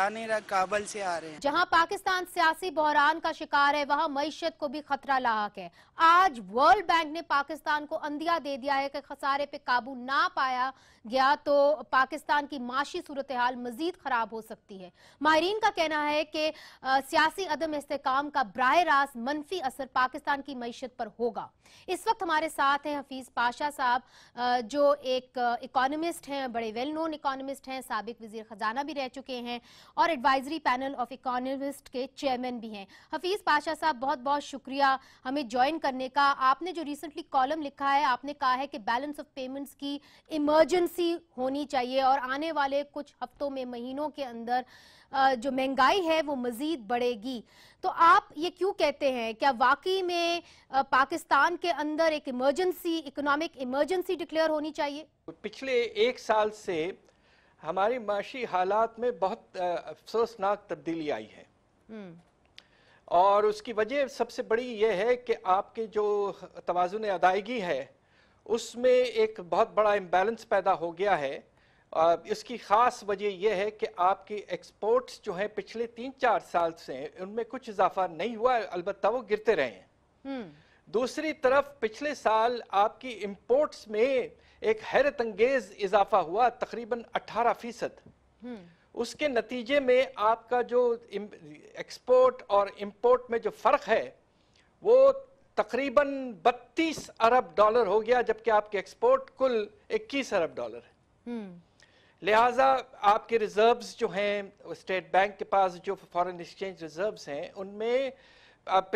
काबल से आ रहे हैं जहां पाकिस्तान सियासी बहरान का शिकार है वहां मीशत को भी खतरा लाक है आज वर्ल्ड बैंक ने पाकिस्तान को अंदिया दे दिया है कि खसारे पे काबू ना पाया गया तो पाकिस्तान की माशी सूरत हाल मजीद खराब हो सकती है माहरीन का कहना है कि सियासी अदम इसकाम का बरह रास्त मनफी असर पाकिस्तान की मीशत पर होगा इस वक्त हमारे साथ हैं हफीज पाशा साहब जो एक इकोनमिस्ट हैं बड़े वेल नोन इकोनमिस्ट हैं सबक वजीर खजाना भी रह चुके हैं और एडवाइजरी पैनल ऑफ इकोनॉमिस्ट के चेयरमैन भी हैं हफीज पाशा साहब बहुत बहुत शुक्रिया हमें ज्वाइन करने का आपने जो रिसेंटली कॉलम लिखा है आपने कहा है कि बैलेंस ऑफ पेमेंट्स की इमरजेंसी होनी चाहिए और आने वाले कुछ हफ्तों में महीनों के अंदर जो महंगाई है वो मजीद बढ़ेगी तो आप ये क्यों कहते हैं क्या वाकई में पाकिस्तान के अंदर एक इमरजेंसी इकोनॉमिक इमरजेंसी डिक्लेयर होनी चाहिए पिछले एक साल से हमारी माशी हालात में बहुत अफसोसनाक तब्दीली आई है हम्म। और उसकी वजह सबसे बड़ी यह है कि आपके जो तोज़ुन अदायगी है उसमें एक बहुत बड़ा इम्बेलेंस पैदा हो गया है इसकी ख़ास वजह यह है कि आपकी एक्सपोर्ट्स जो हैं पिछले तीन चार साल से उनमें कुछ इजाफा नहीं हुआ अलबत्त वो गिरते रहे हैं हम्म। दूसरी तरफ पिछले साल आपकी इम्पोर्ट्स में एक हैरत अंगेज इजाफा हुआ तकरीबन 18 फीसद हम्म। उसके नतीजे में आपका जो एक्सपोर्ट और इम्पोर्ट में जो फ़र्क है वो तकरीबन 32 अरब डॉलर हो गया जबकि आपके एक्सपोर्ट कुल 21 अरब डॉलर है हम्म। लिहाजा आपके रिजर्व्स जो हैं स्टेट बैंक के पास जो फॉरेन एक्सचेंज रिजर्व्स हैं उनमें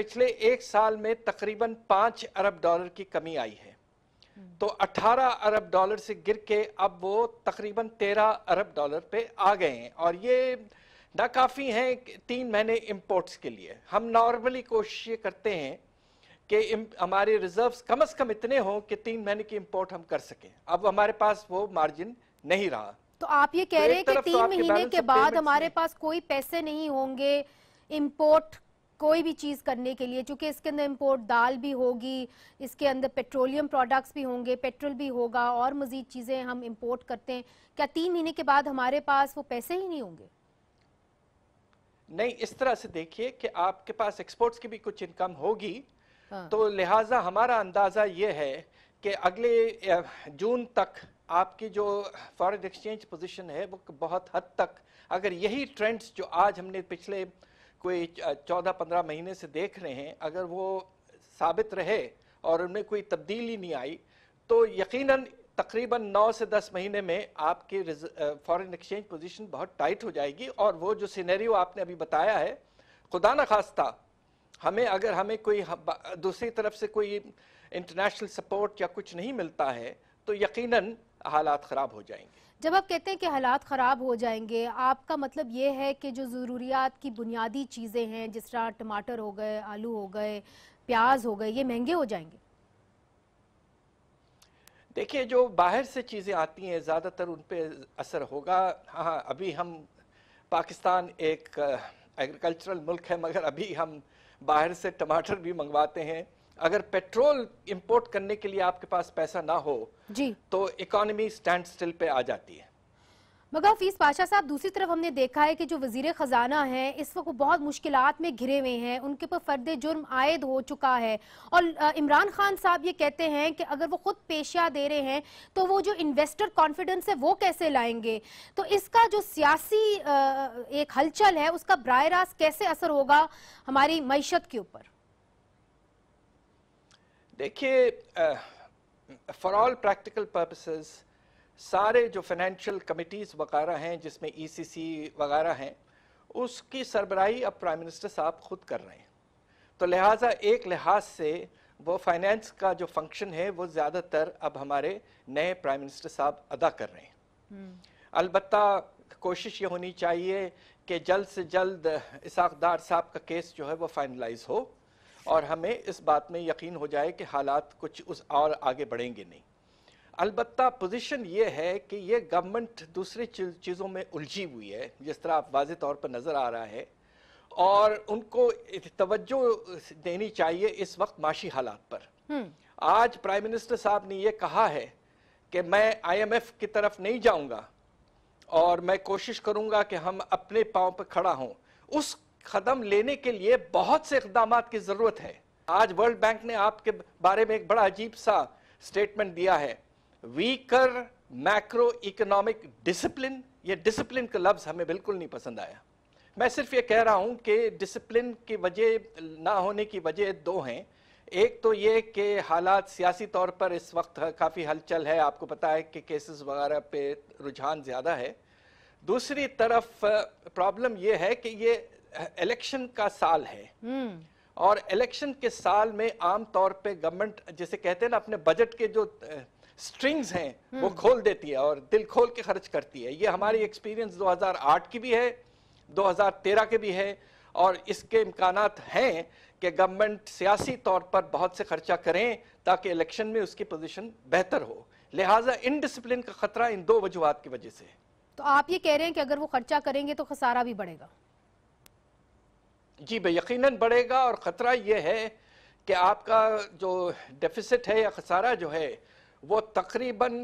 पिछले एक साल में तकरीबन पाँच अरब डॉलर की कमी आई है तो 18 अरब डॉलर से गिर के अब वो तकरीबन 13 अरब डॉलर पे आ गए हैं और ये काफ़ी हैं तीन महीने इंपोर्ट्स के लिए हम नॉर्मली कोशिश करते हैं कि हमारे रिजर्व्स कम अज़ कम इतने हों कि तीन महीने की इंपोर्ट हम कर सकें अब हमारे पास वो मार्जिन नहीं रहा तो आप ये तो कह रहे हैं कि तो तीन तो महीने के बाद हमारे पास कोई पैसे नहीं होंगे इम्पोर्ट कोई भी चीज़ करने के लिए चूँकि इसके अंदर इम्पोर्ट दाल भी होगी इसके अंदर पेट्रोलियम प्रोडक्ट्स भी होंगे पेट्रोल भी होगा और मज़ीद चीज़ें हम इम्पोर्ट करते हैं क्या तीन महीने के बाद हमारे पास वो पैसे ही नहीं होंगे नहीं इस तरह से देखिए कि आपके पास एक्सपोर्ट्स की भी कुछ इनकम होगी हाँ। तो लिहाजा हमारा अंदाज़ा ये है कि अगले जून तक आपकी जो फॉरेन एक्सचेंज पोजीशन है वो बहुत हद तक अगर यही ट्रेंड्स जो आज हमने पिछले कोई चौदह पंद्रह महीने से देख रहे हैं अगर वो साबित रहे और उनमें कोई तब्दीली नहीं आई तो यकीनन तकरीबन नौ से दस महीने में आपकी फॉरेन एक्सचेंज पोजीशन बहुत टाइट हो जाएगी और वो जो सिनेरियो आपने अभी बताया है खुदा न खास्ता हमें अगर हमें कोई दूसरी तरफ से कोई इंटरनेशनल सपोर्ट या कुछ नहीं मिलता है तो यकीनन हालात ख़राब हो जाएंगे जब आप कहते हैं कि हालात ख़राब हो जाएंगे आपका मतलब ये है कि जो ज़रूरियात की बुनियादी चीज़ें हैं जिस तरह टमाटर हो गए आलू हो गए प्याज हो गए ये महंगे हो जाएंगे देखिए जो बाहर से चीज़ें आती हैं ज़्यादातर उन पर असर होगा हाँ अभी हम पाकिस्तान एक एग्रीकल्चरल मुल्क है मगर अभी हम बाहर से टमाटर भी मंगवाते हैं अगर पेट्रोल इंपोर्ट करने के लिए आपके पास पैसा ना हो जी तो इकोनॉमी स्टैंड स्टिल पे आ जाती है मगर फीस पाशा साहब दूसरी तरफ हमने देखा है कि जो वजीर ख़जाना है इस वक्त बहुत मुश्किल में घिरे हुए हैं उनके ऊपर फर्द जुर्म आयद हो चुका है और इमरान खान साहब ये कहते हैं कि अगर वो खुद पेशिया दे रहे हैं तो वो जो इन्वेस्टर कॉन्फिडेंस है वो कैसे लाएंगे तो इसका जो सियासी एक हलचल है उसका बर रास्त कैसे असर होगा हमारी मीशत के ऊपर देखिए फॉर ऑल प्रैक्टिकल पर्पसेस सारे जो फाइनेंशियल कमिटीज़ वगैरह हैं जिसमें ईसीसी e वगैरह हैं उसकी सरबराही अब प्राइम मिनिस्टर साहब खुद कर रहे हैं तो लिहाजा एक लिहाज से वो फाइनेंस का जो फंक्शन है वो ज़्यादातर अब हमारे नए प्राइम मिनिस्टर साहब अदा कर रहे हैं हम्म। अलबत् कोशिश ये होनी चाहिए कि जल्द से जल्द इसाकदार साहब का केस जो है वो फाइनलाइज हो और हमें इस बात में यकीन हो जाए कि हालात कुछ उस और आगे बढ़ेंगे नहीं अलबत् पोजीशन ये है कि ये गवर्नमेंट दूसरी चीज़ों में उलझी हुई है जिस तरह आप वाज तौर पर नज़र आ रहा है और उनको तवज्जो देनी चाहिए इस वक्त माशी हालात पर हम्म। आज प्राइम मिनिस्टर साहब ने यह कहा है कि मैं आईएमएफ की तरफ नहीं जाऊंगा और मैं कोशिश करूंगा कि हम अपने पांव पर खड़ा हों उस कदम लेने के लिए बहुत से इकदाम की ज़रूरत है आज वर्ल्ड बैंक ने आपके बारे में एक बड़ा अजीब सा स्टेटमेंट दिया है वीकर मैक्रो इकोनॉमिक डिसिप्लिन ये डिसिप्लिन का लफ्ज हमें बिल्कुल नहीं पसंद आया मैं सिर्फ ये कह रहा हूं कि डिसिप्लिन की वजह ना होने की वजह दो हैं एक तो ये कि हालात सियासी तौर पर इस वक्त काफ़ी हलचल है आपको पता है कि केसेस वगैरह पे रुझान ज़्यादा है दूसरी तरफ प्रॉब्लम यह है कि ये इलेक्शन का साल है हम्म। और इलेक्शन के साल में आम तौर पे गवर्नमेंट जैसे कहते हैं ना अपने बजट के जो स्ट्रिंग्स हैं वो हम्म। खोल देती है और दिल खोल के खर्च करती है ये हमारी एक्सपीरियंस 2008 की भी है 2013 के भी है और इसके इम्कान हैं कि गवर्नमेंट सियासी तौर पर बहुत से खर्चा करें ताकि इलेक्शन में उसकी पोजिशन बेहतर हो लिहाजा इनडिसिप्लिन का खतरा इन दो वजूहत की वजह से तो आप ये कह रहे हैं कि अगर वो खर्चा करेंगे तो खसारा भी बढ़ेगा जी भाई यकीनन बढ़ेगा और ख़तरा ये है कि आपका जो डेफिसिट है या खसारा जो है वो तकरीबन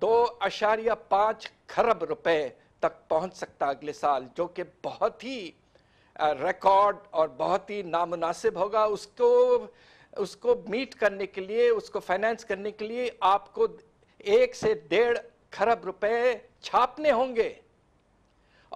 दो अशारिया पाँच खरब रुपए तक पहुंच सकता अगले साल जो कि बहुत ही रिकॉर्ड और बहुत ही नामनासिब होगा उसको उसको मीट करने के लिए उसको फाइनेंस करने के लिए आपको एक से डेढ़ खरब रुपए छापने होंगे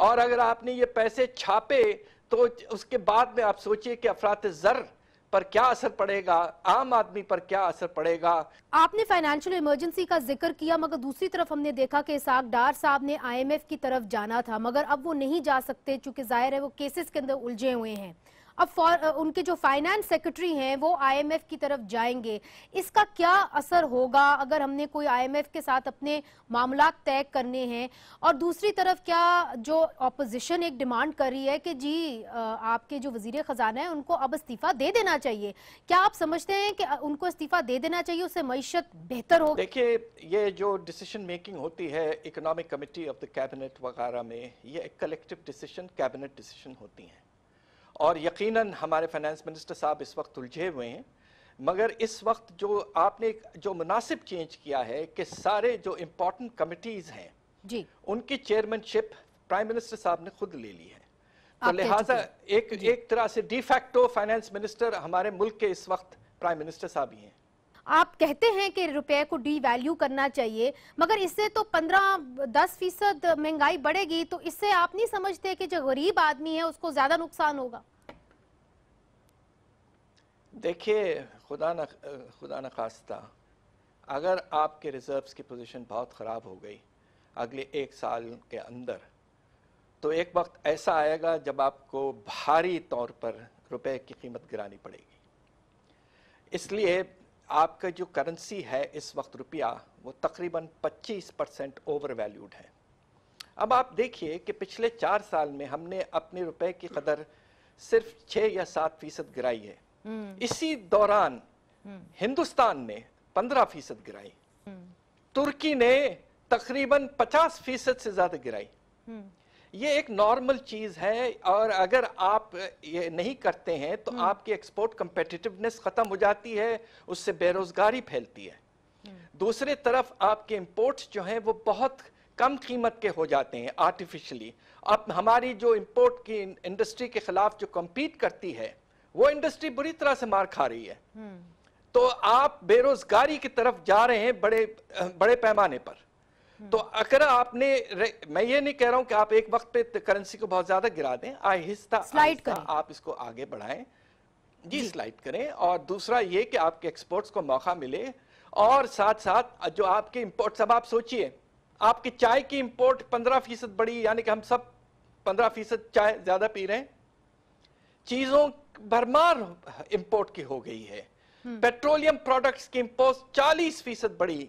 और अगर आपने ये पैसे छापे तो उसके बाद में आप सोचिए कि अफरात ज़र पर क्या असर पड़ेगा आम आदमी पर क्या असर पड़ेगा आपने फाइनेंशियल इमरजेंसी का जिक्र किया मगर दूसरी तरफ हमने देखा कि इसाक डार साहब ने आईएमएफ की तरफ जाना था मगर अब वो नहीं जा सकते चूंकि जाहिर है वो केसेस के अंदर उलझे हुए हैं अब फॉर उनके जो फाइनेंस सेक्रेटरी हैं वो आईएमएफ की तरफ जाएंगे इसका क्या असर होगा अगर हमने कोई आईएमएफ के साथ अपने मामला तय करने हैं और दूसरी तरफ क्या जो ऑपोजिशन एक डिमांड कर रही है कि जी आपके जो वजीर ख़जाना है उनको अब इस्तीफ़ा दे देना चाहिए क्या आप समझते हैं कि उनको इस्तीफ़ा दे देना चाहिए उससे मीशत बेहतर हो देखिए ये जो डिसीजन मेकिंग होती है economic committee of the cabinet वगैरह में ये कलेक्टिव डिसीजन कैबिनेट डिसीजन होती है और यकीनन हमारे फाइनेंस मिनिस्टर साहब इस वक्त उलझे हुए हैं मगर इस वक्त जो आपने जो मुनासिब चेंज किया है कि सारे जो इम्पोर्टेंट कमिटीज़ हैं जी उनकी चेयरमैनशिप प्राइम मिनिस्टर साहब ने खुद ले ली है तो लिहाजा एक एक तरह से डिफैक्टो फाइनेंस मिनिस्टर हमारे मुल्क के इस वक्त प्राइम मिनिस्टर साहब ही हैं आप कहते हैं कि रुपए को डीवैल्यू करना चाहिए मगर इससे तो 15 दस फीसद महंगाई बढ़ेगी तो इससे आप नहीं समझते कि जो गरीब आदमी है उसको ज़्यादा नुकसान होगा देखिए खुदा न खुदा न खास्ता अगर आपके रिजर्व्स की पोजीशन बहुत ख़राब हो गई अगले एक साल के अंदर तो एक वक्त ऐसा आएगा जब आपको भारी तौर पर रुपए की कीमत गिरानी पड़ेगी इसलिए आपका जो करेंसी है इस वक्त रुपया वो तकरीबन 25 परसेंट ओवर वैल्यूड है अब आप देखिए कि पिछले चार साल में हमने अपने रुपए की कदर सिर्फ छः या सात फीसद गिराई है हम्म। इसी दौरान हम्म। हिंदुस्तान ने पंद्रह फीसद गिराई हम्म। तुर्की ने तकरीबन पचास फीसद से ज़्यादा गिराई ये एक नॉर्मल चीज़ है और अगर आप ये नहीं करते हैं तो हम्म। आपकी एक्सपोर्ट कंपेटिटिवनेस ख़त्म हो जाती है उससे बेरोज़गारी फैलती है हम्म। दूसरी तरफ आपके इम्पोर्ट्स जो है वो बहुत कम कीमत के हो जाते हैं आर्टिफिशली अब हमारी जो इम्पोर्ट की इंडस्ट्री के खिलाफ जो कम्पीट करती है वो इंडस्ट्री बुरी तरह से मार खा रही है हम्म। तो आप बेरोजगारी की तरफ जा रहे हैं बड़े बड़े पैमाने पर हम्म। तो अगर आपने मैं ये नहीं कह रहा हूं कि आप एक वक्त पे करेंसी को बहुत ज्यादा गिरा दें आहिस्ता स्लाइड आप इसको आगे बढ़ाएं जी, जी। स्लाइड करें और दूसरा ये कि आपके एक्सपोर्ट्स को मौका मिले और साथ साथ जो आपके इंपोर्ट सब आप सोचिए आपके चाय की इंपोर्ट पंद्रह फीसद बड़ी यानी कि हम सब पंद्रह फीसद चाय ज्यादा पी रहे हैं चीजों भरमार इंपोर्ट की हो गई है पेट्रोलियम हम्म। प्रोडक्ट्स की इंपोर्ट चालीस फीसद बढ़ी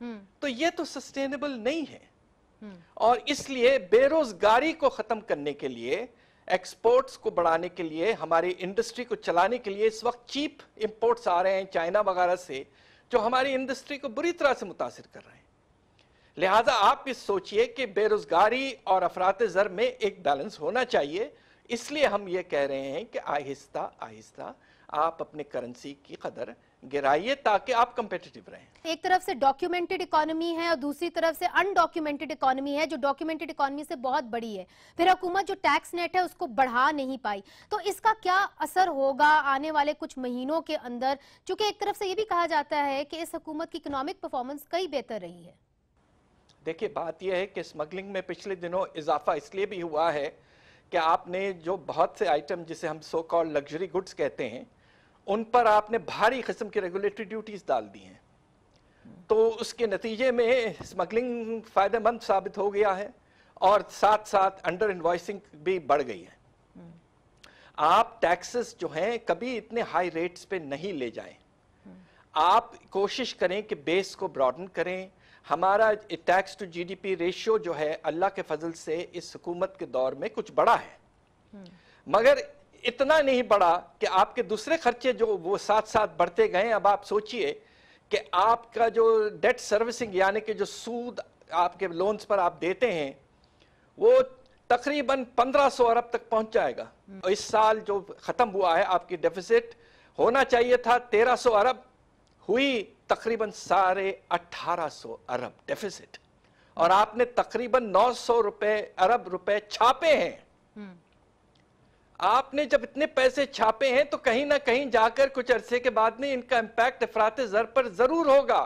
हम्म। तो ये तो सस्टेनेबल नहीं है हम्म। और इसलिए बेरोजगारी को खत्म करने के लिए एक्सपोर्ट्स को बढ़ाने के लिए हमारी इंडस्ट्री को चलाने के लिए इस वक्त चीप इंपोर्ट्स आ रहे हैं चाइना वगैरह से जो हमारी इंडस्ट्री को बुरी तरह से मुतासर कर रहे हैं लिहाजा आप ये सोचिए कि बेरोजगारी और अफरात ज़र में एक बैलेंस होना चाहिए इसलिए हम ये कह रहे हैं कि आहिस्ता आहिस्ता आप अपने करेंसी की कदर गिराइए ताकि आप कंपेटिटिव रहें एक तरफ से डॉक्यूमेंटेड इकोनॉमी है और दूसरी तरफ से अनडॉक्यूमेंटेड इकोनॉमी है जो डॉक्यूमेंटेड इकोनॉमी से बहुत बड़ी है फिर हुकूमत जो टैक्स नेट है उसको बढ़ा नहीं पाई तो इसका क्या असर होगा आने वाले कुछ महीनों के अंदर चूंकि एक तरफ से ये भी कहा जाता है कि इस हुकूमत की इकोनॉमिक परफॉर्मेंस कई बेहतर रही है देखिए बात यह है कि स्मगलिंग में पिछले दिनों इजाफा इसलिए भी हुआ है कि आपने जो बहुत से आइटम जिसे हम सो कॉल लग्जरी गुड्स कहते हैं उन पर आपने भारी किस्म की रेगुलेटरी ड्यूटीज डाल दी हैं तो उसके नतीजे में स्मगलिंग फ़ायदेमंद साबित हो गया है और साथ साथ अंडर इन्वाइसिंग भी बढ़ गई है आप टैक्सेस जो हैं कभी इतने हाई रेट्स पे नहीं ले जाएं आप कोशिश करें कि बेस को ब्रॉडन करें हमारा टैक्स टू जीडीपी रेशियो जो है अल्लाह के फजल से इस हुकूमत के दौर में कुछ बड़ा है मगर इतना नहीं बढ़ा कि आपके दूसरे खर्चे जो वो साथ साथ बढ़ते गए अब आप सोचिए कि आपका जो डेट सर्विसिंग यानी कि जो सूद आपके लोन्स पर आप देते हैं वो तकरीबन 1500 अरब तक पहुंच जाएगा हम्म। इस साल जो ख़त्म हुआ है आपकी डेफिसिट होना चाहिए था 1300 अरब हुई तकरीबन सारे अट्ठारह अरब डेफिसिट और आपने तकरीबन 900 रुपए अरब रुपए छापे हैं हम्म। आपने जब इतने पैसे छापे हैं तो कहीं ना कहीं जाकर कुछ अरसे के बाद में इनका इम्पैक्ट अफरात जर पर जरूर होगा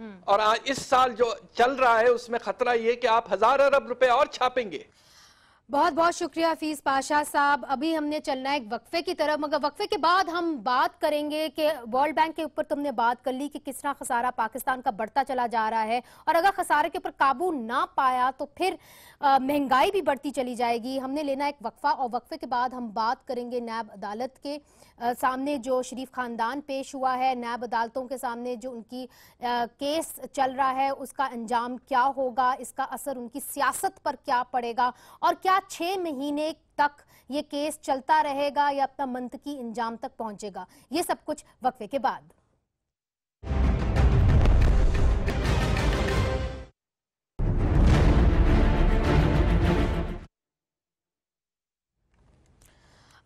हम्म। और इस साल जो चल रहा है उसमें खतरा ये कि आप हजार अरब रुपए और छापेंगे बहुत बहुत शुक्रिया फीस पाशा साहब अभी हमने चलना है एक वक्फे की तरफ मगर वक्फे के बाद हम बात करेंगे कि वर्ल्ड बैंक के ऊपर तुमने बात कर ली कि किस तरह खसारा पाकिस्तान का बढ़ता चला जा रहा है और अगर खसारे के ऊपर काबू ना पाया तो फिर महंगाई भी बढ़ती चली जाएगी हमने लेना एक वक्फा और वक्फे के बाद हम बात करेंगे नैब अदालत के आ, सामने जो शरीफ खानदान पेश हुआ है नैब अदालतों के सामने जो उनकी आ, केस चल रहा है उसका अंजाम क्या होगा इसका असर उनकी सियासत पर क्या पड़ेगा और क्या क्या छह महीने तक ये केस चलता रहेगा या अपना मंथ की इंजाम तक पहुंचेगा ये सब कुछ वक्फे के बाद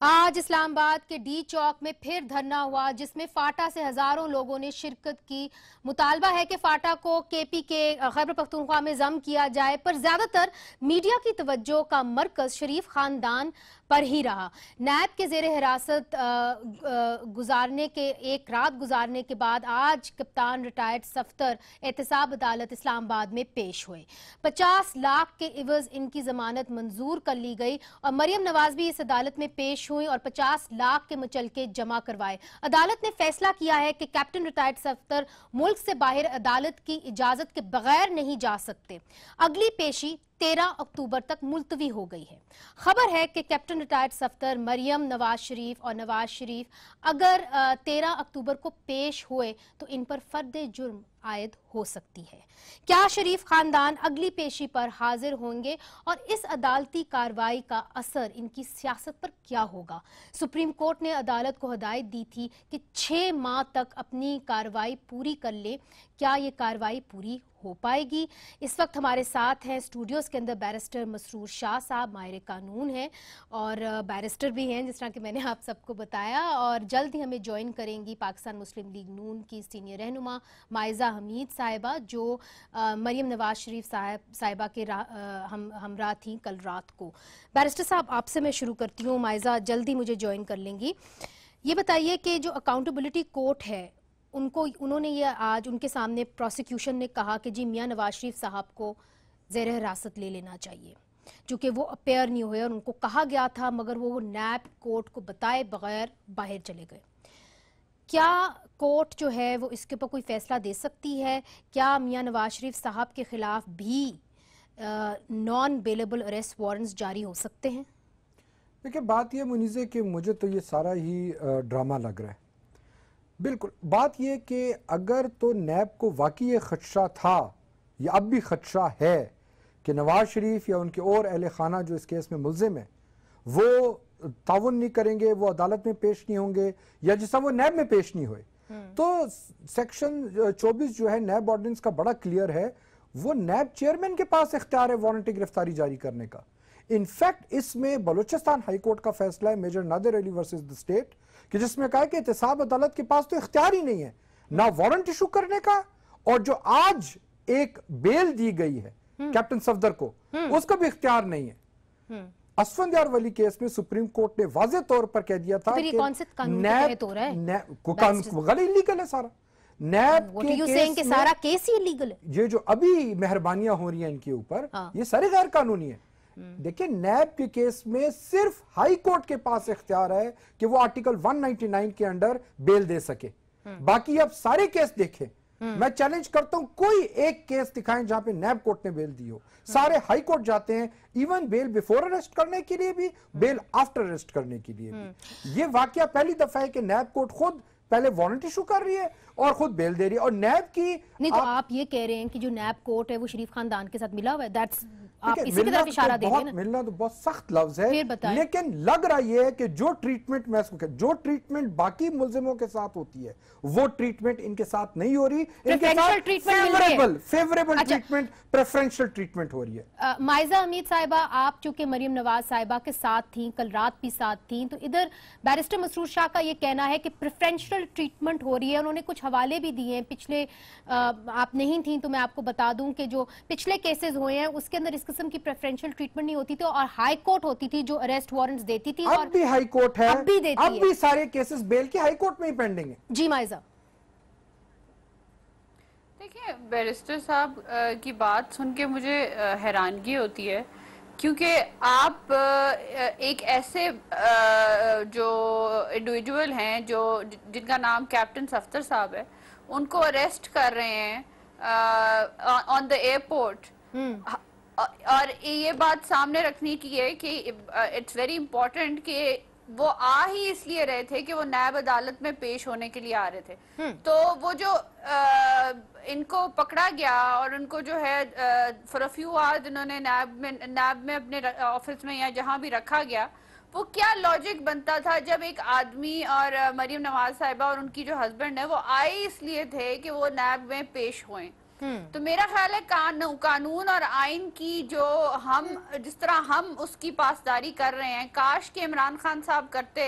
आज इस्लामाबाद के डी चौक में फिर धरना हुआ जिसमें फाटा से हजारों लोगों ने शिरकत की मुतालबा है कि फाटा को केपी के खैबर पख्तनख्वा में जम किया जाए पर ज्यादातर मीडिया की तवज्जो का मरकज शरीफ खानदान पर ही रहा नैब के जेर हिरासत गुजारने के एक रात गुजारने के बाद आज कप्तान रिटायर्ड सफ्तर एहतसाब अदालत इस्लामाबाद में पेश हुए 50 लाख के इवज इनकी जमानत मंजूर कर ली गई और मरियम नवाज भी इस अदालत में पेश हुई और 50 लाख के मुचलके जमा करवाए अदालत ने फैसला किया है कि कैप्टन रिटायर्ड सफ्तर मुल्क से बाहर अदालत की इजाजत के बगैर नहीं जा सकते अगली पेशी 13 अक्टूबर तक मुलतवी हो गई है खबर है कि कैप्टन रिटायर्ड सफदर मरियम नवाज शरीफ और नवाज शरीफ अगर 13 अक्टूबर को पेश हुए तो इन पर फर्द जुर्म आयद हो सकती है क्या शरीफ खानदान अगली पेशी पर हाजिर होंगे और इस अदालती कार्रवाई का असर इनकी सियासत पर क्या होगा सुप्रीम कोर्ट ने अदालत को हदायत दी थी कि छह माह तक अपनी कार्रवाई पूरी कर ले क्या ये कार्रवाई पूरी हो पाएगी इस वक्त हमारे साथ हैं स्टूडियोज के अंदर बैरिस्टर मसरूर शाह साहब माहिर कानून हैं और बैरिस्टर भी हैं जिस तरह कि मैंने आप सबको बताया और जल्द ही हमें ज्वाइन करेंगी पाकिस्तान मुस्लिम लीग नून की सीनियर रहनुमा मायजा हमीद साहिबा जो मरियम नवाज शरीफ साहब साहिबा के हम हमरा थी कल रात को बैरिस्टर साहब आपसे मैं शुरू करती हूँ मायजा जल्दी मुझे ज्वाइन कर लेंगी ये बताइए कि जो अकाउंटेबिलिटी कोर्ट है उनको उन्होंने ये आज उनके सामने प्रोसिक्यूशन ने कहा कि जी मियाँ नवाज शरीफ साहब को जेर हिरासत ले लेना चाहिए चूँकि वो अपेयर नहीं हुए और उनको कहा गया था मगर वो नैब कोर्ट को बताए बगैर बाहर चले गए क्या कोर्ट जो है वो इसके ऊपर कोई फैसला दे सकती है क्या मियाँ नवाज शरीफ साहब के ख़िलाफ़ भी नॉन बेलेबल अरेस्ट वारंट्स जारी हो सकते हैं देखिए बात यह मुनीज़े कि मुझे तो ये सारा ही ड्रामा लग रहा है बिल्कुल बात यह कि अगर तो नैब को वाकई खदशा था या अब भी खदशा है कि नवाज शरीफ या उनके और अहल खाना जो इस केस में मुलजिम है वो ताउन नहीं करेंगे वो अदालत में पेश नहीं होंगे या जिस वो नैब में पेश नहीं हुए हम्म। तो सेक्शन चौबीस जो है नैब ऑर्डिनेंस का बड़ा क्लियर है वो नैब चेयरमैन के पास इख्तियार है वारंटी गिरफ्तारी जारी करने का इनफैक्ट इसमें बलोचिस्तान हाईकोर्ट का फैसला है major Nadir Ali versus the state कि जिसमें कहा कि एहतसाब अदालत के पास तो इख्तियार ही नहीं है ना वारंट इशू करने का और जो आज एक बेल दी गई है कैप्टन हम्म। सफदर को हम्म। उसका भी इख्तियार नहीं है हम्म। असफंद वाली वली केस में सुप्रीम कोर्ट ने वाजे तौर पर कह दिया था कि नैब है इलीगल है सारा नैब के केस के सारा केस ही इलीगल है ये जो अभी मेहरबानियां हो रही हैं इनके ऊपर हाँ। ये सारे गैर कानूनी है हम्म। देखिए नैब के केस में सिर्फ हाई कोर्ट के पास इख्तियार है कि वो आर्टिकल 199 के अंडर बेल दे सके हम्म। बाकी अब सारे केस देखें हम्म। मैं चैलेंज करता हूं कोई एक केस दिखाएं जहां पे नैब कोर्ट ने बेल दी हो सारे हाई कोर्ट जाते हैं इवन बेल बिफोर अरेस्ट करने के लिए भी बेल आफ्टर अरेस्ट करने के लिए भी ये वाक्य पहली दफा है कि नैब कोर्ट खुद पहले वारंट इशू कर रही है और खुद बेल दे रही है और नैब की नहीं तो आप, आप ये कह रहे हैं कि जो नैब कोर्ट है वो शरीफ खानदान के साथ मिला हुआ है दैट्स आप तो मिलना तो बहुत सख्त लफ्ज है लेकिन लग रहा यह है कि जो ट्रीटमेंट मैं जो ट्रीटमेंट बाकी मुलजिमों के साथ होती है वो ट्रीटमेंट इनके साथ नहीं हो रही इनके साथ favourable favourable treatment preferential treatment हो रही है अच्छा। माइजा अमीद साहिबा आप चूंकि मरियम नवाज साहिबा के साथ थी कल रात भी साथ थी तो इधर बैरिस्टर मसरूर शाह का यह कहना है कि प्रेफरेंशियल ट्रीटमेंट हो रही है उन्होंने कुछ हवाले भी दिए हैं पिछले आप नहीं थी तो मैं आपको बता दूं कि जो पिछले केसेस हुए हैं उसके अंदर इसका किस्म की प्रेफरेंशियल ट्रीटमेंट नहीं होती थी और हाई कोर्ट होती थी जो अरेस्ट वारंट देती थी अब भी हाई कोर्ट है अब भी देती अब भी सारे केसेस बेल के हाई कोर्ट में ही पेंडिंग है जी माइजा देखिए बैरिस्टर साहब की बात सुन के मुझे हैरानगी होती है क्योंकि आप एक ऐसे जो इंडिविजुअल हैं जो जिनका नाम कैप्टन सफ्तर साहब है उनको अरेस्ट कर रहे हैं ऑन द एयरपोर्ट और ये बात सामने रखने की है कि इट्स वेरी इम्पोर्टेंट कि वो आ ही इसलिए रहे थे कि वो नायब अदालत में पेश होने के लिए आ रहे थे हम्म। तो वो जो आ, इनको पकड़ा गया और उनको जो है फॉर फ्यू आवर्स इन्होंने नायब में नायब में अपने ऑफिस में या जहां भी रखा गया वो क्या लॉजिक बनता था जब एक आदमी और मरीम नवाज साहिबा और उनकी जो हस्बैंड है वो आए इसलिए थे कि वो नायब में पेश हुए हम्म। तो मेरा ख्याल है कानू, कानून और आइन की जो हम जिस तरह हम उसकी पासदारी कर रहे हैं काश के इमरान खान साहब करते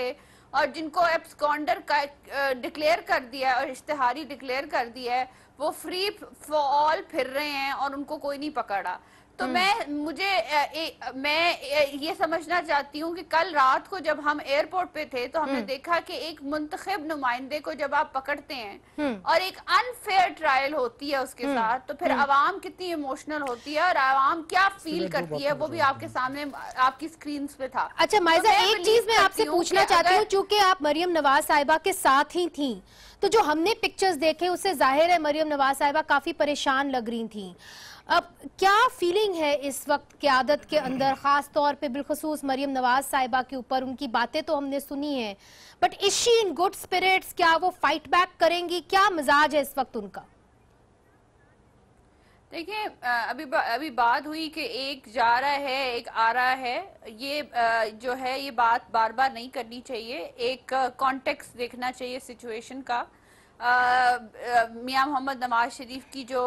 और जिनको एप्सकॉन्डर का डिक्लेयर कर दिया है और इश्तेहारी डिक्लेयर कर दिया है वो फ्री फॉर ऑल फिर रहे हैं और उनको कोई नहीं पकड़ा तो हम्म। मैं मुझे ए, ए, मैं ये समझना चाहती हूँ कि कल रात को जब हम एयरपोर्ट पे थे तो हमने हम्म। देखा कि एक मुंतखब नुमाइंदे को जब आप पकड़ते हैं हम्म। और एक अनफेयर ट्रायल होती है उसके साथ तो फिर आवाम कितनी इमोशनल होती है और आवाम क्या फील करती है वो भी आपके सामने आपकी स्क्रीन पे था अच्छा तो माइजा एक चीज मैं आपसे पूछना चाहती हूँ चूंकि आप मरियम नवाज साहिबा के साथ ही थी तो जो हमने पिक्चर्स देखे उससे जाहिर है मरियम नवाज साहिबा काफ़ी परेशान लग रही थी अब क्या फीलिंग है इस वक्त क्यादत के अंदर ख़ास तौर पे बिलखसूस मरियम नवाज साहिबा के ऊपर उनकी बातें तो हमने सुनी है बट इशी इन गुड स्पिरिट्स क्या वो फाइट बैक करेंगी क्या मिजाज है इस वक्त उनका देखिए अभी बा, अभी बात हुई कि एक जा रहा है एक आ रहा है ये जो है ये बात बार बार नहीं करनी चाहिए एक कॉन्टेक्स्ट देखना चाहिए सिचुएशन का मियां मोहम्मद नवाज शरीफ की जो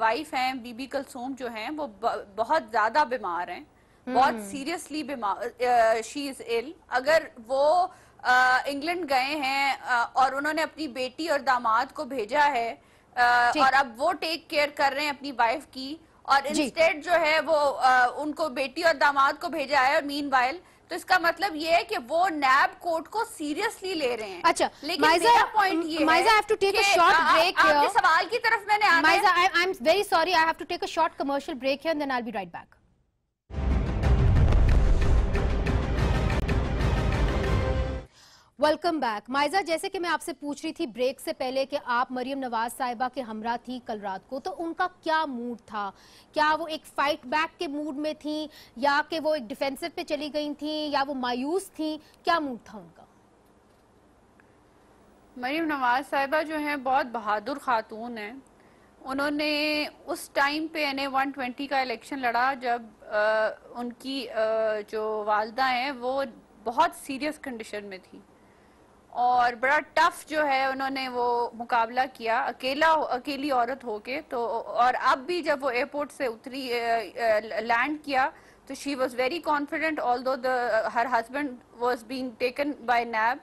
वाइफ हैं बीबी कलसूम जो हैं वो बहुत ज़्यादा बीमार हैं बहुत सीरियसली बीमार शी इज़ इल अगर वो इंग्लैंड गए हैं और उन्होंने अपनी बेटी और दामाद को भेजा है और अब वो टेक केयर कर रहे हैं अपनी वाइफ की और इंस्टेड जो है वो आ, उनको बेटी और दामाद को भेजा है मीन वाइल तो इसका मतलब ये है कि वो नैब कोर्ट को सीरियसली ले रहे हैं अच्छा लेकिन माइजा, पॉइंट ये Maiza have to take a short break here सवाल की तरफ मैंने Maiza I am very sorry I have to take a short commercial break here and then I will be right back welcome back Maiza जैसे कि मैं आपसे पूछ रही थी ब्रेक से पहले कि आप मरियम नवाज साहिबा के हमरा थी कल रात को तो उनका क्या मूड था क्या वो एक फाइट बैक के मूड में थी या कि वो एक डिफेंसिव पे चली गई थी या वो मायूस थी क्या मूड था उनका मरियम नवाज साहिबा जो हैं बहुत बहादुर खातून हैं उन्होंने उस टाइम पे एन ए वन ट्वेंटी का इलेक्शन लड़ा जब आ, उनकी आ, जो वालदा हैं वो बहुत सीरियस कंडीशन में थी और बड़ा टफ जो है उन्होंने वो मुकाबला किया अकेला अकेली औरत होके तो और अब भी जब वो एयरपोर्ट से उतरी लैंड किया तो she was very confident although her husband was being taken by NAB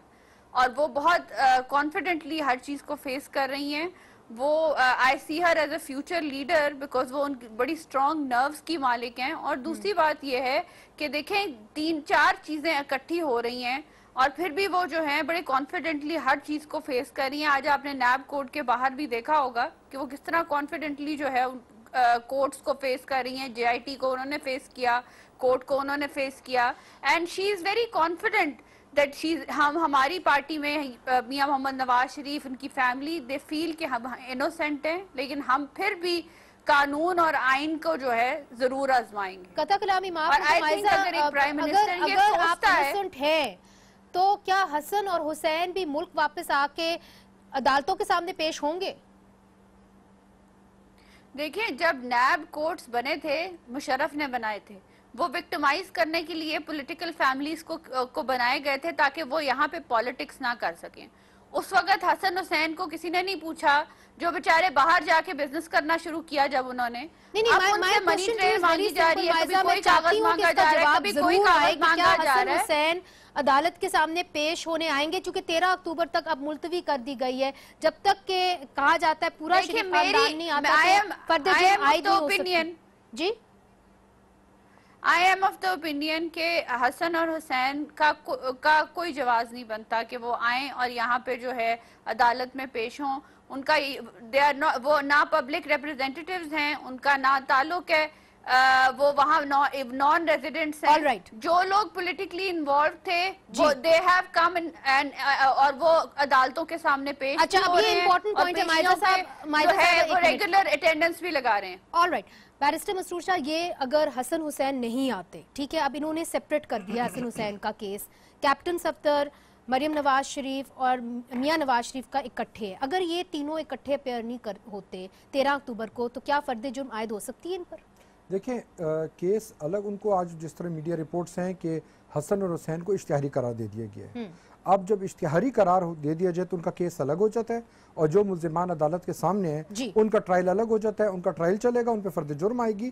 और वो बहुत कॉन्फिडेंटली uh, हर चीज़ को फेस कर रही हैं वो I see her as a future leader because वो उनकी बड़ी स्ट्रॉन्ग नर्व्स की मालिक हैं और दूसरी hmm. बात यह है कि देखें तीन चार चीज़ें इकट्ठी हो रही हैं और फिर भी वो जो है बड़े कॉन्फिडेंटली हर चीज को फेस कर रही है आज आपने नैब कोर्ट के बाहर भी देखा होगा कि वो किस तरह कॉन्फिडेंटली जो है कोर्ट्स को फेस कर रही हैं जेआईटी को उन्होंने फेस किया कोर्ट को उन्होंने फेस किया and she is very confident that she हम हमारी पार्टी में मियाँ मोहम्मद नवाज शरीफ उनकी फैमिली दे फील कि हम इनोसेंट हैं लेकिन हम फिर भी कानून और आइन को जो है जरूर आजमाएंगे कथा कलामी माफ और आई थिंक अगर एक प्राइम मिनिस्टर ये सोचता है तो क्या हसन और हुसैन भी मुल्क वापस आके अदालतों के सामने पेश होंगे देखिए जब नैब कोर्ट्स बने थे मुशरफ ने बनाए थे वो विक्टिमाइज करने के लिए पॉलिटिकल फैमिलीज को को बनाए गए थे ताकि वो यहाँ पे पॉलिटिक्स ना कर सकें उस वक्त हसन हुसैन को किसी ने नहीं पूछा जो बेचारे बाहर जाके बिजनेस करना शुरू किया जब उन्होंने नहीं नहीं मनी ट्रेन तो मांगी जा रही है कभी कोई कागज मांगा जा रहा है कभी कोई कागज मांगा जा रहा है अदालत के सामने पेश होने आएंगे क्योंकि तेरह अक्टूबर तक अब मुलतवी कर दी गई है जब तक के कहा जाता है पूरा शरीफ नहीं आता आई एम आई एम जी I am of the opinion के हसन और हुसैन का को, का कोई जवाब नहीं बनता कि वो आए और यहाँ पे जो है अदालत में पेश हों उनका दे आर नॉट वो ना पब्लिक रिप्रेजेंटेटिव हैं उनका ना ताल्लुक है आ, वो वहाँ नॉन रेजिडेंट्स हैं right. जो लोग पॉलिटिकली इन्वॉल्व थे वो दे हैव कम एंड और वो अदालतों के सामने पेश अच्छा हो रहे हैं अब ये इम्पोर्टेंट पॉइंट है रेगुलर अटेंडेंस भी लगा रहे हैं all right barrister Masroor Shah ये अगर हसन हुसैन नहीं आते ठीक है अब इन्होंने सेपरेट कर दिया हसन हुसैन का केस कैप्टन सफ्तर मरियम नवाज शरीफ और मियाँ नवाज शरीफ का इकट्ठे है अगर ये तीनों इकट्ठे अपेयर नहीं कर होते तेरह अक्टूबर को तो क्या फर्द जुर्म आयद हो सकती है इन पर देखिए केस अलग उनको आज जिस तरह मीडिया रिपोर्ट्स हैं कि हसन और हुसैन को इश्तहारी करार दे दिया गया है हम्म। अब जब इश्तिहारी करार दे दिया जाए तो उनका केस अलग हो जाता है और जो मुलजिमान अदालत के सामने है उनका ट्रायल अलग हो जाता है उनका ट्रायल चलेगा उन पर फर्द जुर्म आएगी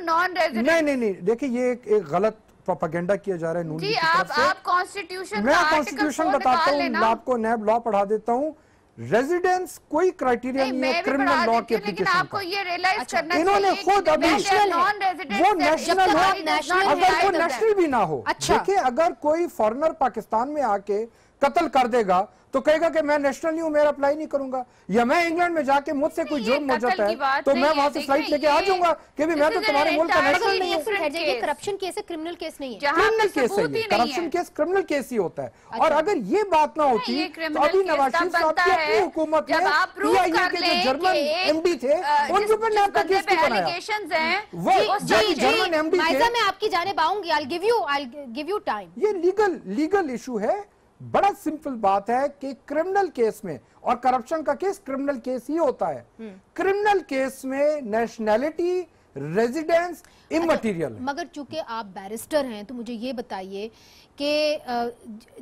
नहीं नहीं नहीं देखिए ये एक, एक गलत प्रोपागेंडा किया जा रहा है नून जी, आप, आप मैं कॉन्स्टिट्यूशन बताता हूँ आपको नैब लॉ पढ़ा देता हूँ रेजिडेंस कोई क्राइटेरिया नहीं नहीं है क्रिमिनल लॉ के लेकिन आपको ये रियलाइज अच्छा, करना इन्होंने खुद अभी वो नेशनल हो अगर वो नेशनल तो भी ना हो अच्छा। देखिए अगर कोई फॉरेनर पाकिस्तान में आके कत्ल कर देगा तो कहेगा कि मैं नेशनल हूँ मेरा अप्लाई नहीं करूंगा या मैं इंग्लैंड में जाके मुझसे तो कोई जुर्म हो जाता है तो मैं वहां से फ्लाइट लेके आ जाऊंगा कि भी मैं तो, तो तुम्हारे मुल्क का नेशनल नहीं हूँ करप्शन केस है क्रिमिनल केस नहीं है क्रिमिनल केस है करप्शन केस क्रिमिनल केस ही होता है अच्छा। और अगर ये बात ना होती तो अभी नवाज शरीफ साहब की अपनी हुकूमत में पीआईए के जो जर्मन एमडी थे उनके ऊपर नैब का केस क्यों बनाया वो जर्मन एमडी थे मैं आपकी जाने पाऊंगी I will give you I will give you time ये लीगल लीगल इशू है बड़ा सिंपल बात है कि क्रिमिनल केस में और करप्शन का केस क्रिमिनल केस ही होता है हम्म। क्रिमिनल केस में नेशनैलिटी रेजिडेंस इमटीरियल मगर चूंकि आप बैरिस्टर हैं तो मुझे ये बताइए कि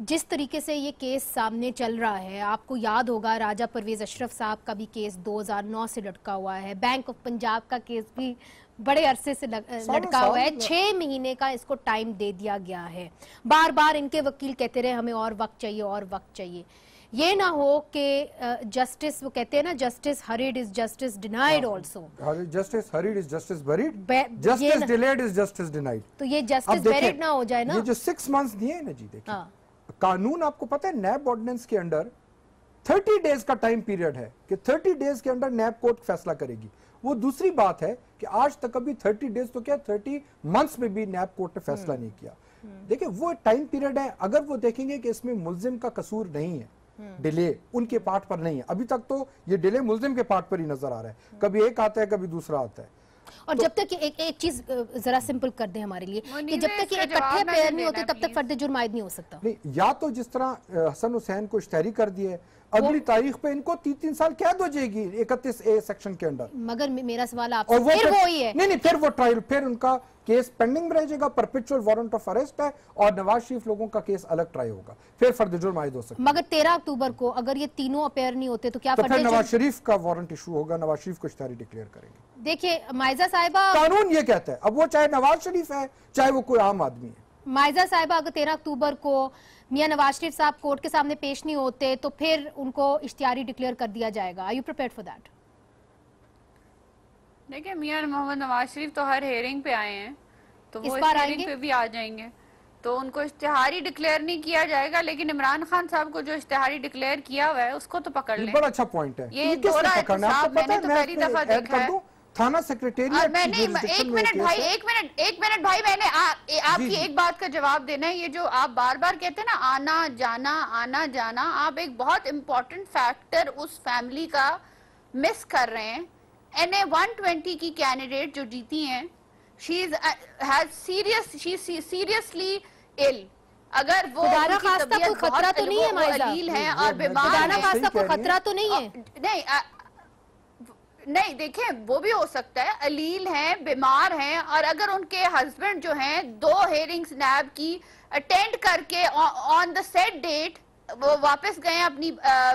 जिस तरीके से ये केस सामने चल रहा है आपको याद होगा राजा परवेज अशरफ साहब का भी केस 2009 से लटका हुआ है बैंक ऑफ पंजाब का केस भी बड़े अरसे से लग, लटका हुआ है छह महीने का इसको टाइम दे दिया गया है बार बार इनके वकील कहते रहे हमें और वक्त चाहिए और वक्त चाहिए ये ना हो कि जस्टिस वो कहते हैं ना justice hurried is justice denied also justice hurried is justice buried justice delayed is justice denied तो ये जस्टिस बरीड ना हो जाए ना ये जो सिक्स मंथ्स दिए ना जी देखिए हाँ। कानून आपको पता है नैब ऑर्डिनेंस के अंडर 30 डेज का टाइम पीरियड है कि 30 डेज के अंदर नैब कोर्ट फैसला करेगी वो दूसरी बात है कि आज तक अभी थर्टी डेज तो क्या थर्टी मंथ्स में भी नैब कोर्ट ने फैसला हम्म। नहीं किया हम्म। देखिए वो टाइम पीरियड है अगर वो देखेंगे कि इसमें मुलजिम का कसूर नहीं है हम्म। डिले उनके पार्ट पर नहीं है अभी तक तो ये डिले मुलजिम के पार्ट पर ही नजर आ रहा है कभी एक आता है कभी दूसरा आता है और तो जब तक एक एक चीज जरा सिंपल कर दे हमारे लिए कि जब तक इकट्ठे पैर नहीं होते तब तक फर्द जुर्म आयद नहीं हो सकता नहीं या तो जिस तरह हसन हुसैन को इश्तहरी कर दिए अगली तारीख पे इनको तीन तीन साल कैद हो जाएगी इकतीस ए सेक्शन के अंडर मगर मेरा सवाल आपसे फिर वो ही है नहीं नहीं फिर वो ट्रायल फिर उनका केस पेंडिंग में जाएगा परपिचुअल वारंट ऑफ अरेस्ट है और नवाज शरीफ लोगों का केस अलग ट्राई होगा फिर फर्द जुर्म आयद हो सकता है मगर तेरह अक्टूबर को अगर ये तीनों अपेयर नहीं होते तो क्या तो फिर नवाज शरीफ का वारंट इशू होगा नवाज शरीफ को इश्तारी डिक्लेयर करेंगे देखिए माइजा साहिबा कानून ये कहता है अब वो चाहे नवाज शरीफ है चाहे वो कोई आम आदमी है माइजा साहिबा अगर तेरह अक्टूबर को मियां नवाज शरीफ साहब कोर्ट के सामने पेश नहीं होते तो फिर उनको इश्तियारी डिक्लेयर कर दिया जाएगा I you prepare for that देखिए मियां मोहम्मद नवाज शरीफ तो हर हेयरिंग पे आए हैं तो वो इस बार हेयरिंग पे भी आ जाएंगे तो उनको इश्तेहारी डिक्लेयर नहीं किया जाएगा लेकिन इमरान खान साहब को जो इश्तेहारी डिक्लेयर किया हुआ है उसको तो पकड़ लें बड़ा अच्छा पॉइंट है ये दौरा पता तो पहली दफा देखा है थाना सेक्रेटेरिएट मैंने एक मिनट भाई एक मिनट एक मिनट भाई मैंने आपकी एक बात का जवाब देना है ये जो आप बार बार कहते हैं ना आना जाना आना जाना आप एक बहुत इम्पोर्टेंट फैक्टर उस फैमिली का मिस कर रहे हैं एन ए वन ट्वेंटी की कैंडिडेट जो जीती हैं she is has serious she seriously ill अगर वो खुदाना खास्ता कोई तो खतरा तो नहीं है अलील है और बीमार खुदाना खास्ता कोई खतरा तो नहीं है नहीं नहीं देखिए वो भी हो सकता है अलील हैं बीमार हैं और अगर उनके हस्बैंड जो हैं दो हेयरिंग स्नैब की अटेंड करके ऑन द सेट डेट वो वापस गए अपनी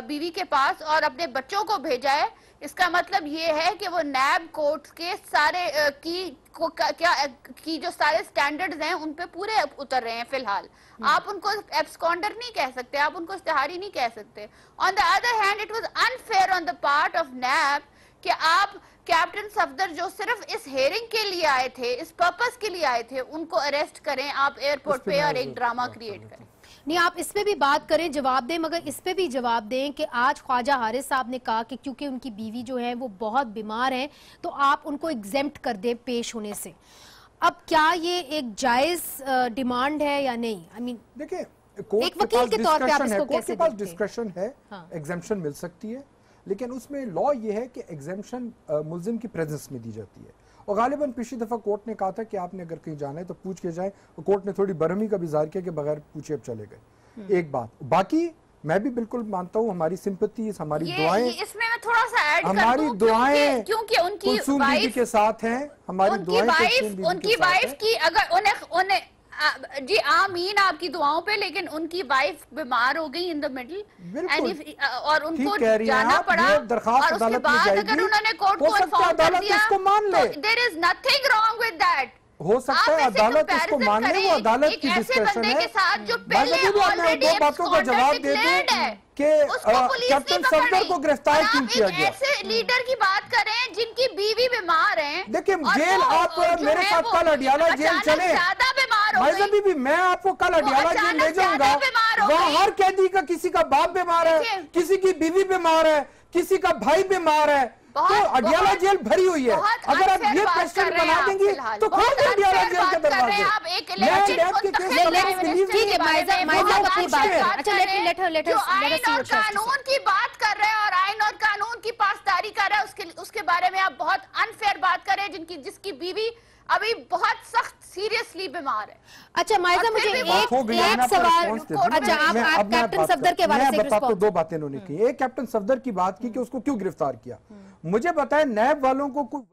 बीवी के पास और अपने बच्चों को भेजा है इसका मतलब ये है कि वो नैब कोर्ट के सारे की को, क्या की जो सारे स्टैंडर्ड्स हैं उन पे पूरे उतर रहे हैं फिलहाल हम्म। आप उनको एब्सकॉन्डर नहीं कह सकते आप उनको इश्तेहारी नहीं कह सकते on the other hand it was unfair on the part of NAB कि आप कैप्टन सफदर जो सिर्फ इस हेयरिंग के लिए आए थे इस पर्पज के लिए आए थे उनको अरेस्ट करें आप एयरपोर्ट पे और एक ड्रामा हाँ, क्रिएट करें नहीं आप इस पे भी बात करें जवाब दें मगर इस पे भी जवाब दें कि आज ख्वाजा हारिस साहब ने कहा कि क्योंकि उनकी बीवी जो है वो बहुत बीमार हैं तो आप उनको एग्जेम्प्ट कर दें पेश होने से अब क्या ये एक जायज डिमांड है या नहीं आई मीन देखिए एक वकील के तौर पे आप इसको कैसे के पास डिस्क्रिप्शन है एग्जेम्पशन हाँ। मिल सकती है लेकिन उसमें लॉ ये है कि एग्जामेशन मुलिम की प्रेजेंस में दी जाती है और गालिबा पिछली दफ़ा कोर्ट ने कहा था कि आपने अगर कहीं जाना है तो पूछ के जाए और कोर्ट ने थोड़ी बरहमी का भी जाहिर किया कि बगैर पूछे अब चले गए हम्म। एक बात बाकी मैं भी बिल्कुल मानता हूँ हमारी सिंपत्ती हमारी दुआएं इसमें मैं थोड़ा सा ऐड हमारी दुआएं क्योंकि उनकी वाइफ के साथ हैं हमारी दुआएं उनकी वाइफ की अगर उन्हें उन्हें जी आमीन आपकी दुआओं पे लेकिन उनकी वाइफ बीमार हो गई इन द मिडिल एंड और उनको जाना पड़ा और उसके बाद अगर उन्होंने कोर्ट को इन्फॉर्म कर दिया there is nothing wrong with that हो सकता है अदालत उसको मानने वो अदालत की डिस्कशन है मैं दो बातों का जवाब दे दूं कि कैप्टन सफदर को गिरफ्तार क्यों किया गया ऐसे लीडर की बात करें जिनकी बीवी बीमार है देखिए जेल आप मेरे साथ कल अडियाला जेल चले मैजबी भी मैं आपको कल अडियाला जेल ले जाऊंगा वहाँ हर कैदी का किसी का बाप बीमार है किसी की बीवी बीमार है किसी का भाई बीमार है तो अडियाला जेल भरी हुई है अगर आप ये क्वेश्चन बना देंगे तो खोल अडियाला जेल के दरवाजे कानून की बात कर रहे हैं और आयन और कानून की पासदारी कर रहे हैं उसके उसके बारे में आप बहुत अनफेयर बात कर रहे हैं जिनकी जिसकी बीवी अभी बहुत सख्त सीरियसली बीमार है अच्छा मायजा मुझे एक एक सवाल अच्छा आप कैप्टन सफदर के बारे में आपको दो बातें उन्होंने की एक कैप्टन सफदर की बात की कि उसको क्यों गिरफ्तार किया मुझे बताए नैब वालों को कुछ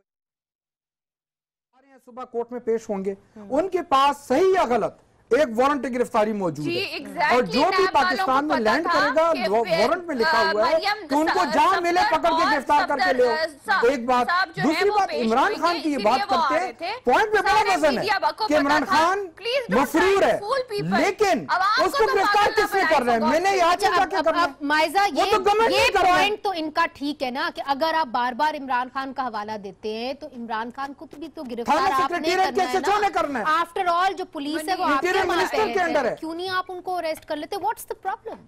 सुबह कोर्ट में पेश होंगे हम्म। उनके पास सही या गलत एक वारंट गिरफ्तारी मौजूद है exactly और जो भी पाकिस्तान में लैंड करेगा वारंट में लिखा हुआ है कि उनको जहां मिले पकड़ के गिरफ्तार करके ले तो एक बात दूसरी बात इमरान खान की ये बात करते हैं पॉइंट पे बड़ा वजन है कि इमरान खान मफरूर है लेकिन उसको तो गिरफ्तार किसने अच्छा, तो कर रहे हैं मैंने यहाँ चर्चा क्या करना माइजा ये पॉइंट तो इनका ठीक है ना कि अगर आप बार बार इमरान खान का हवाला देते हैं तो इमरान खान को भी तो गिरफ्तार आपने करना है आफ्टर ऑल जो पुलिस है वो आपके मिनिस्टर के अंदर है क्यों नहीं आप उनको अरेस्ट कर लेते व्हाट्स द प्रॉब्लम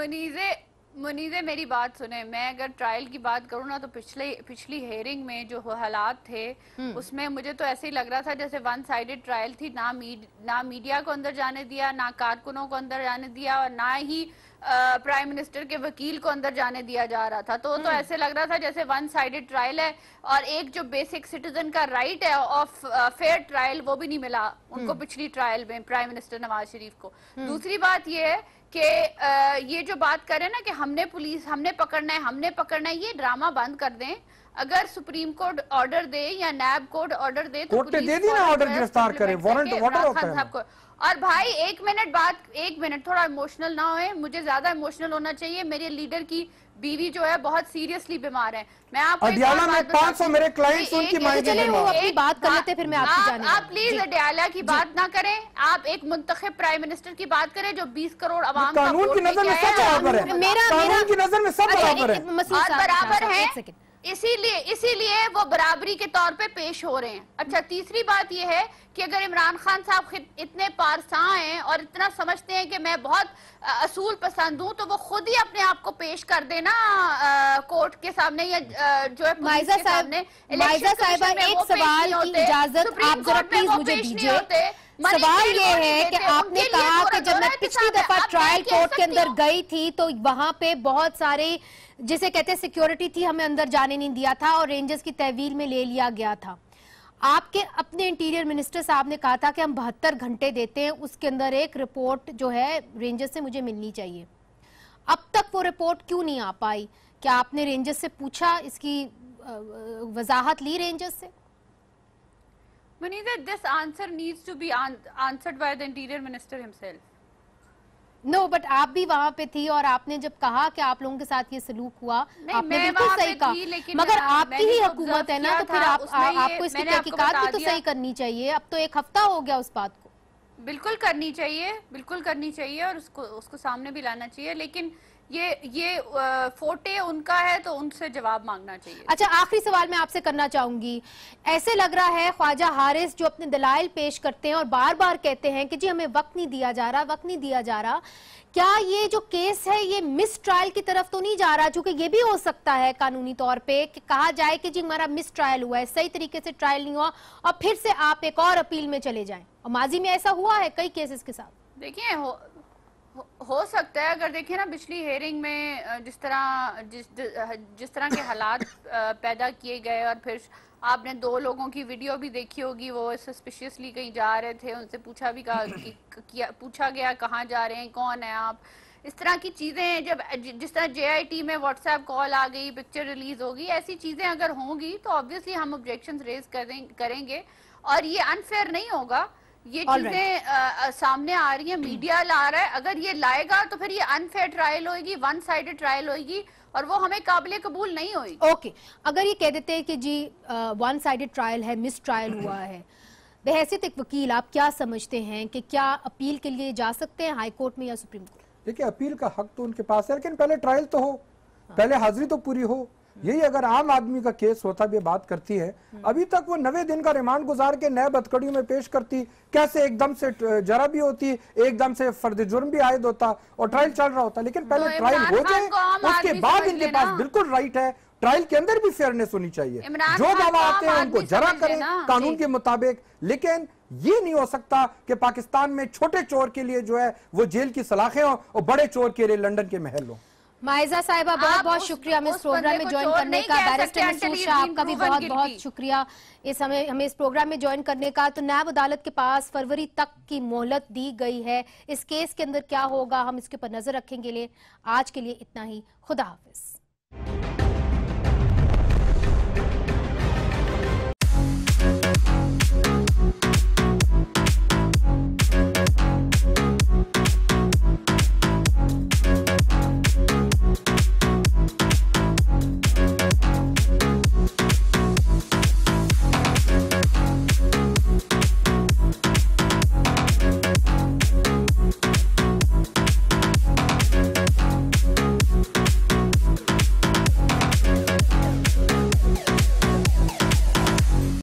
मनीजे मुनीर मेरी बात सुने मैं अगर ट्रायल की बात करूँ ना तो पिछले पिछली हेयरिंग में जो हालात थे हम्म। उसमें मुझे तो ऐसे ही लग रहा था जैसे वन साइडेड ट्रायल थी ना मीड ना मीडिया को अंदर जाने दिया ना कारकुनों को अंदर जाने दिया और ना ही प्राइम मिनिस्टर के वकील को अंदर जाने दिया जा रहा था तो तो हम्म। ऐसे लग रहा था जैसे वन साइडेड ट्रायल है और एक जो बेसिक सिटीजन का राइट है ऑफ फेयर ट्रायल वो भी नहीं मिला उनको हम्म। पिछली ट्रायल में प्राइम मिनिस्टर नवाज शरीफ को दूसरी बात यह है कि ये जो बात करें ना कि हमने पुलिस हमने पकड़ना है हमने पकड़ना है ये ड्रामा बंद कर दें अगर सुप्रीम कोर्ट ऑर्डर दे या नैब कोर्ट ऑर्डर दे तो कोर्ट दे दी ना ऑर्डर गिरफ्तार करे वारंट ऑर्डर होता है और भाई एक मिनट बाद एक मिनट थोड़ा इमोशनल ना होए मुझे ज्यादा इमोशनल होना चाहिए मेरे लीडर की बीवी जो है बहुत सीरियसली बीमार है मैं आपको अडियाला में 500 मेरे क्लाइंट्स उनकी चले वो अपनी बात कर लेते फिर मैं आपकी जाने आप प्लीज अडियाला की बात ना करें आप एक मुंतखब प्राइम मिनिस्टर की बात करें जो 20 करोड़ आवाम कानून की नजर में सब अच्छा, बराबर है मेरा मेरा की नजर में सब बराबर अच्छा, है बराबर है इसीलिए इसीलिए वो बराबरी के तौर पे पेश हो रहे हैं अच्छा तीसरी बात ये है कि अगर इमरान खान साहब इतने पारसा हैं और इतना समझते हैं कि मैं बहुत असूल पसंद हूं तो वो खुद ही अपने आप को पेश कर देना कोर्ट के सामने या जो है माइजा एक सवाल इजाजत सवाल ये है कि आपने कहा कि जब मैं पिछली तो दफा ट्रायल कोर्ट के अंदर गई थी तो वहां पे बहुत सारे जिसे कहते हैं सिक्योरिटी थी हमें अंदर जाने नहीं दिया था और रेंजर्स की तहवील में ले लिया गया था आपके अपने इंटीरियर मिनिस्टर साहब ने कहा था कि हम बहत्तर घंटे देते हैं उसके अंदर एक रिपोर्ट जो है रेंजर्स से मुझे मिलनी चाहिए अब तक वो रिपोर्ट क्यों नहीं आ पाई क्या आपने रेंजर्स से पूछा इसकी वजाहत ली रेंजर्स से Manita, this answer needs to be answered by the interior minister himself no but आप भी वहाँ पे थी और आपने जब कहा कि आप लोगों के साथ ये सलूक हुआ आपने बिल्कुल सही कहा मगर हाँ, आपकी ही हुकूमत है ना तो फिर आप, आपको इसकी तहकीकात भी तो सही करनी चाहिए अब तो एक हफ्ता हो गया उस बात को बिल्कुल करनी चाहिए बिल्कुल करनी चाहिए और उसको उसको सामने भी लाना चाहिए लेकिन ये ये फोटे उनका है तो उनसे जवाब मांगना चाहिए अच्छा आखिरी सवाल मैं आपसे करना चाहूंगी ऐसे लग रहा है ख्वाजा हारिस जो अपने दलाइल पेश करते हैं और बार बार कहते हैं कि जी हमें वक्त नहीं दिया जा रहा वक्त नहीं दिया जा रहा क्या ये जो केस है ये मिस ट्रायल की तरफ तो नहीं जा रहा चूंकि ये भी हो सकता है कानूनी तौर पे कि कहा जाए कि जी हमारा मिस ट्रायल हुआ है सही तरीके से ट्रायल नहीं हुआ और फिर से आप एक और अपील में चले जाएं और माजी में ऐसा हुआ है कई केसेस के साथ देखिए हो, सकता है अगर देखिए ना पिछली हेयरिंग में जिस तरह जिस जिस तरह के हालात पैदा किए गए और फिर आपने दो लोगों की वीडियो भी देखी होगी वो सस्पिशियसली कहीं जा रहे थे उनसे पूछा भी कहा कि, किया पूछा गया कहाँ जा रहे हैं कौन है आप इस तरह की चीज़ें जब जिस तरह जे में व्हाट्सएप कॉल आ गई पिक्चर रिलीज होगी ऐसी चीज़ें अगर होंगी तो ऑब्वियसली हम ऑब्जेक्शन रेज करें करेंगे और ये अनफेयर नहीं होगा ये चीजें right. सामने आ रही हैं मीडिया ला रहा है अगर ये लाएगा तो फिर ये अनफेयर ट्रायल होगी वन साइडेड ट्रायल होगी और वो हमें काबिल कबूल नहीं होगी ओके okay. अगर ये कह देते हैं कि जी वन साइडेड ट्रायल है मिस ट्रायल हुआ है बहसीत एक वकील आप क्या समझते हैं कि क्या अपील के लिए जा सकते हैं हाई कोर्ट में या सुप्रीम कोर्ट देखिए अपील का हक तो उनके पास है लेकिन पहले ट्रायल तो हो हाँ। पहले हाजिरी तो पूरी हो यही अगर आम आदमी का केस होता भी बात करती है हम्म। अभी तक वो नवे दिन का रिमांड गुजार के नए बतकड़ियों में पेश करती कैसे एकदम से जरा भी होती एकदम से फर्द जुर्म भी आयद होता और ट्रायल हम्म। चल रहा होता लेकिन पहले ट्रायल हो जाए उसके बाद इनके पास बिल्कुल राइट है ट्रायल के अंदर भी फेयरनेस होनी चाहिए जो दावा आते हैं उनको जरा करें कानून के मुताबिक लेकिन ये नहीं हो सकता कि पाकिस्तान में छोटे चोर के लिए जो है वो जेल की सलाखें हो और बड़े चोर के लिए लंदन के महल हो माइजा साहिबा बहुत बहुत शुक्रिया हमें इस प्रोग्राम में ज्वाइन करने का बैरिस्टर मंसूर शाह आपका भी बहुत बहुत शुक्रिया इस समय हमें इस प्रोग्राम में ज्वाइन करने का तो नैब अदालत के पास फरवरी तक की मोहलत दी गई है इस केस के अंदर क्या होगा हम इसके ऊपर नजर रखेंगे लिए आज के लिए इतना ही खुदा हाफिज